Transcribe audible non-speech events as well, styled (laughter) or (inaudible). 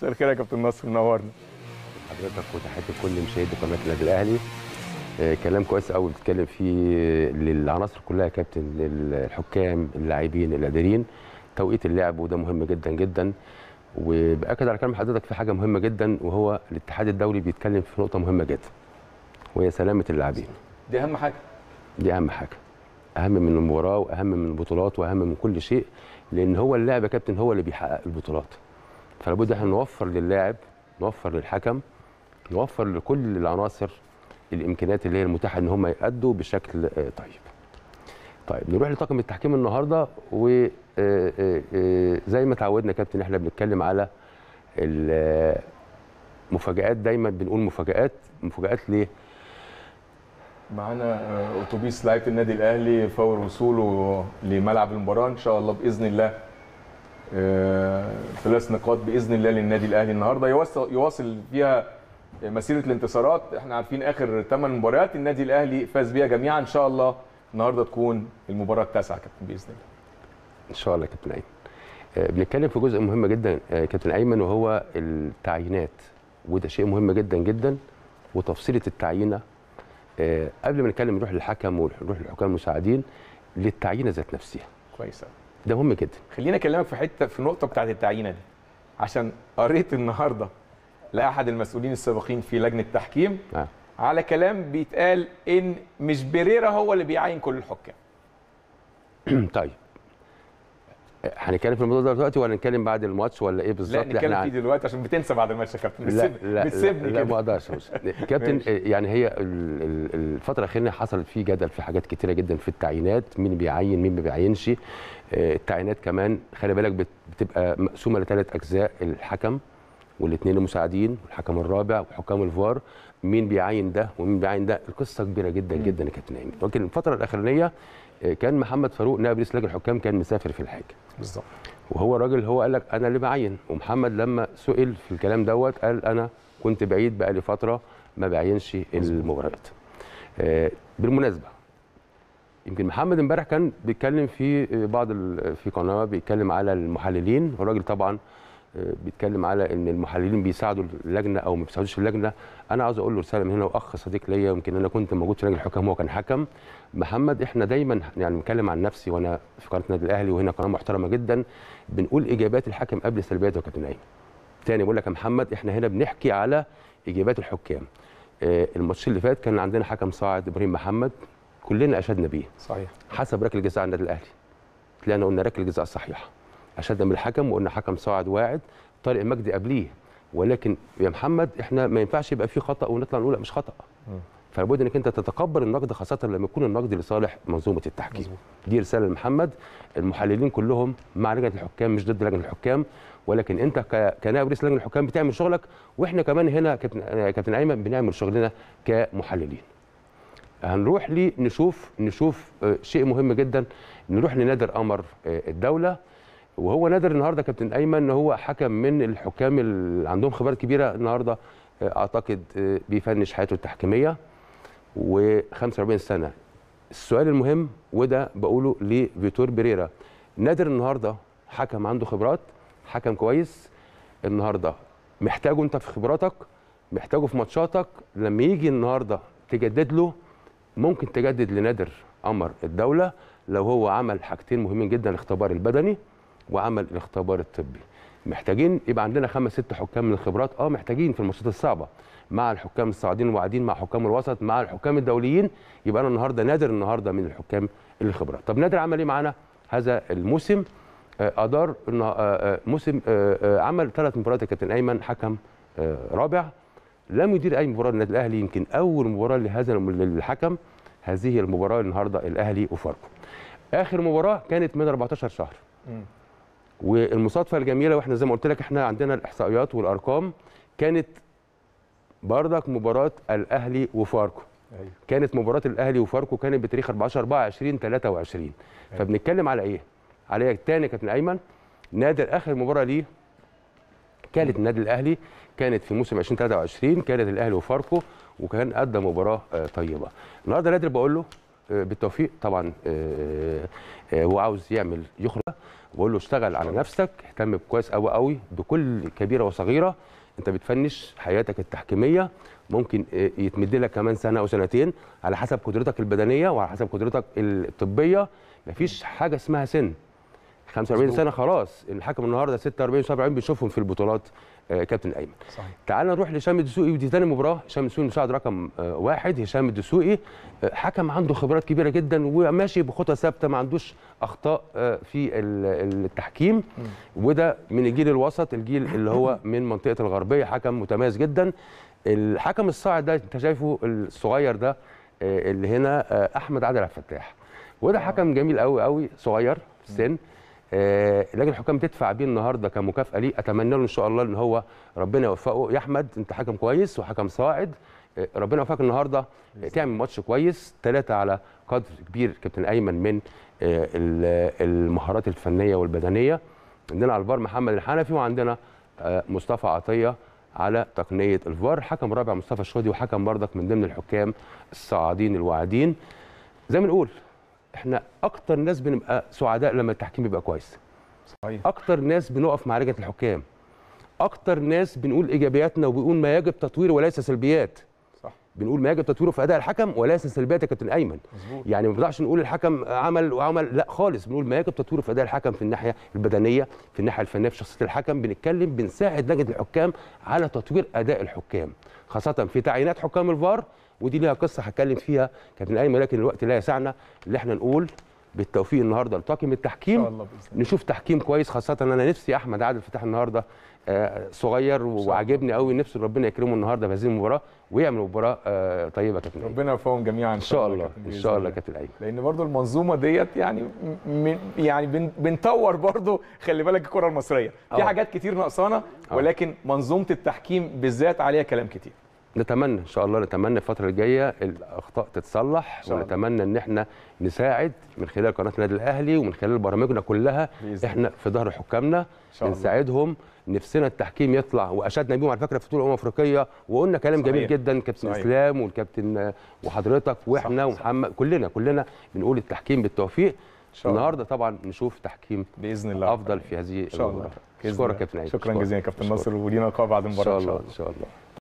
مساء الخير يا كابتن نصر منورنا حضرتك وتحياتي لكل مشاهدي قناه النادي الاهلي آه، كلام كويس قوي بتتكلم فيه للعناصر كلها يا كابتن للحكام اللاعبين الاداريين توقيت اللعب وده مهم جدا جدا وباكد على كلام حضرتك في حاجه مهمه جدا وهو الاتحاد الدولي بيتكلم في نقطه مهمه جدا وهي سلامه اللاعبين دي اهم حاجه دي اهم حاجه اهم من المباراه واهم من البطولات واهم من كل شيء لان هو اللاعب يا كابتن هو اللي بيحقق البطولات فلابد احنا نوفر للاعب نوفر للحكم نوفر لكل العناصر الامكانيات اللي هي المتاحه ان هم يأدوا بشكل آه، طيب. طيب نروح لطاقم التحكيم النهارده وزي آه، آه، ما تعودنا كابتن احنا بنتكلم على المفاجآت دايما بنقول مفاجآت مفاجآت ليه؟ معانا اتوبيس لعيبه النادي الاهلي فور وصوله لملعب المباراه ان شاء الله باذن الله آه، ثلاث نقاط باذن الله للنادي الاهلي النهارده يواصل يواصل فيها مسيره الانتصارات احنا عارفين اخر ثمان مباريات النادي الاهلي فاز بيها جميعا ان شاء الله النهارده تكون المباراه التاسعه كابتن باذن الله ان شاء الله كابتن ايمن آه، بنتكلم في جزء مهم جدا آه، كابتن ايمن وهو التعيينات وده شيء مهم جدا جدا وتفصيله التعيينه قبل ما نتكلم نروح للحكم ونروح للحكام المساعدين للتعيينه ذات نفسها كويس ده مهم جدا خليني اكلمك في حته في نقطه بتاعت التعيينه دي عشان قريت النهارده لاحد المسؤولين السابقين في لجنه التحكيم آه. نعم. على كلام بيتقال ان مش بريرا هو اللي بيعين كل الحكام (clears throat) طيب هنتكلم في الموضوع ده دلوقتي ولا نتكلم بعد الماتش ولا ايه بالظبط؟ لا نتكلم فيه دلوقتي عشان بتنسى بعد الماتش يا كابتن لا لا بتسيبني لا ما اقدرش (laughs) كابتن يعني هي الفتره الاخيره حصلت فيه جدل في حاجات كتيره جدا في التعيينات مين بيعين مين ما بيعينش آه، التعيينات كمان خلي بالك بتبقى مقسومه لثلاث اجزاء الحكم والاثنين المساعدين والحكم الرابع وحكام الفار مين بيعين ده ومين بيعين ده القصه كبيره جدا مم. جدا كابتن هاني ولكن الفتره الاخرانيه آه، كان محمد فاروق نائب رئيس لجنه الحكام كان مسافر في الحاجه بالظبط وهو الراجل هو قال لك انا اللي بعين ومحمد لما سئل في الكلام دوت قال انا كنت بعيد بقى لي فتره ما بعينش المباريات آه، بالمناسبه يمكن محمد امبارح كان بيتكلم في آه، بعض في قناه بيتكلم على المحللين والراجل طبعا بيتكلم على ان المحللين بيساعدوا اللجنه او ما بيساعدوش اللجنه انا عاوز اقول له رساله من هنا واخ صديق ليا يمكن انا كنت موجود في لجنه الحكام هو كان حكم محمد احنا دايما يعني بنتكلم عن نفسي وانا في قناه النادي الاهلي وهنا قناه محترمه جدا بنقول اجابات الحكم قبل سلبياته يا كابتن ايمن تاني بقول لك يا محمد احنا هنا بنحكي على اجابات الحكام آه، الماتش اللي فات كان عندنا حكم صاعد ابراهيم محمد كلنا اشدنا بيه صحيح حسب ركله جزاء النادي الاهلي طلعنا قلنا ركله جزاء صحيحه اشد من الحكم وقلنا حكم صاعد واعد طارق مجدي قبليه ولكن يا محمد احنا ما ينفعش يبقى في خطا ونطلع نقول لا مش خطا فلابد انك انت تتقبل النقد خاصه لما يكون النقد لصالح منظومه التحكيم دي رساله لمحمد المحللين كلهم مع لجنه الحكام مش ضد لجنه الحكام ولكن انت كنائب رئيس لجنه الحكام بتعمل شغلك واحنا كمان هنا كابتن كابتن ايمن بنعمل شغلنا كمحللين هنروح نشوف نشوف آه، شيء مهم جدا نروح لنادر قمر آه، الدوله وهو نادر النهارده كابتن ايمن ان هو حكم من الحكام اللي عندهم خبرات كبيره النهارده آه، اعتقد آه، بيفنش حياته التحكيميه و45 سنه السؤال المهم وده بقوله لفيتور بيريرا نادر النهارده حكم عنده خبرات حكم كويس النهارده محتاجه انت في خبراتك محتاجه في ماتشاتك لما يجي النهارده تجدد له ممكن تجدد لنادر قمر الدوله لو هو عمل حاجتين مهمين جدا الاختبار البدني وعمل الاختبار الطبي محتاجين يبقى عندنا خمس ست حكام من الخبرات اه محتاجين في الماتشات الصعبه مع الحكام الصاعدين وقاعدين مع حكام الوسط مع الحكام الدوليين يبقى انا النهارده نادر النهارده من الحكام الخبرات طب نادر عمل ايه معانا هذا الموسم آه، ادار آه، آه، موسم عمل ثلاث مباريات كابتن ايمن حكم رابع لم يدير اي مباراه للنادي الاهلي يمكن اول مباراه لهذا الحكم هذه المباراه النهارده الاهلي وفاركو اخر مباراه كانت من 14 شهر والمصادفه الجميله واحنا زي ما قلت لك احنا عندنا الاحصائيات والارقام كانت بردك مباراه الاهلي وفاركو أيوه. كانت مباراه الاهلي وفاركو كانت بتاريخ 14 24 23 أيوه. فبنتكلم على ايه على إيه؟ تاني كابتن ايمن نادر اخر مباراه ليه كانت النادي الاهلي كانت في موسم 2023 كانت الاهلي وفاركو وكان ادى مباراه آه، طيبه النهارده نادر بقول له آه، بالتوفيق طبعا آه، آه، وعاوز يعمل يخرج بقول له اشتغل على نفسك اهتم كويس قوي قوي بكل كبيره وصغيره انت بتفنش حياتك التحكيميه ممكن يتمد لك كمان سنه او سنتين على حسب قدرتك البدنيه وعلى حسب قدرتك الطبيه مفيش حاجه اسمها سن 45 سنه خلاص الحكم النهارده 46 و47 بيشوفهم في البطولات آه، كابتن ايمن صحيح تعال نروح لهشام الدسوقي ودي ثاني مباراه هشام الدسوقي مساعد رقم آه، واحد هشام الدسوقي آه، حكم عنده خبرات كبيره جدا وماشي بخطى ثابته ما عندوش اخطاء في التحكيم وده من الجيل الوسط الجيل اللي هو (coughs) من منطقه الغربيه حكم متميز جدا الحكم الصاعد ده انت شايفه الصغير ده اللي هنا احمد عادل عبد الفتاح وده حكم جميل قوي قوي صغير في السن لجنه آه، الحكام تدفع بيه النهارده كمكافاه ليه اتمنى له ان شاء الله ان هو ربنا يوفقه يا احمد انت حكم كويس وحكم صاعد آه، ربنا يوفقك النهارده آه، تعمل ماتش كويس ثلاثه على قدر كبير كابتن ايمن من المهارات الفنيه والبدنيه عندنا على الفار محمد الحنفي وعندنا مصطفى عطيه على تقنيه الفار حكم رابع مصطفى الشهدي وحكم بردك من ضمن الحكام الصاعدين الواعدين زي ما نقول احنا اكتر ناس بنبقى آه، سعداء لما التحكيم يبقى كويس صحيح اكتر ناس بنقف مع لجنه الحكام اكتر ناس بنقول ايجابياتنا وبنقول ما يجب تطويره وليس سلبيات صح بنقول ما يجب تطويره في اداء الحكم وليس سلبيات يا كابتن ايمن مزبوط. يعني ما بنقدرش نقول الحكم عمل وعمل لا خالص بنقول ما يجب تطويره في اداء الحكم في الناحيه البدنيه في الناحيه الفنيه في شخصيه الحكم بنتكلم بنساعد لجنه الحكام على تطوير اداء الحكام خاصه في تعيينات حكام الفار ودي ليها قصه هتكلم فيها كابتن ايمن لكن الوقت لا يسعنا اللي احنا نقول بالتوفيق النهارده لطاقم التحكيم نشوف تحكيم كويس خاصه انا نفسي احمد عادل فتح النهارده آه، صغير وعاجبني قوي نفسي ربنا يكرمه النهارده بهذه المباراه ويعمل مباراه آه، طيبه كابتن ربنا يوفقهم جميعا ان شاء الله ان شاء الله كابتن ايمن لان برضو المنظومه ديت يعني من يعني بنطور برضو خلي بالك الكره المصريه في أوه. حاجات كتير ناقصانا آه. ولكن منظومه التحكيم بالذات عليها كلام كتير نتمنى ان شاء الله نتمنى الفتره الجايه الاخطاء تتصلح ونتمنى ان احنا نساعد من خلال قناه النادي الاهلي ومن خلال برامجنا كلها احنا في ظهر حكامنا نساعدهم نفسنا التحكيم يطلع واشدنا بيهم على فكره في طول الامم الافريقيه وقلنا كلام صحيح. جميل جدا كابتن صحيح. اسلام والكابتن وحضرتك واحنا صح. ومحمد كلنا كلنا بنقول التحكيم بالتوفيق شاء النهارده طبعا نشوف تحكيم باذن الله افضل في هذه المباراه شكرا كابتن شكرا جزيلا كابتن ناصر ولينا لقاء بعد المباراه ان شاء الله ان شاء الله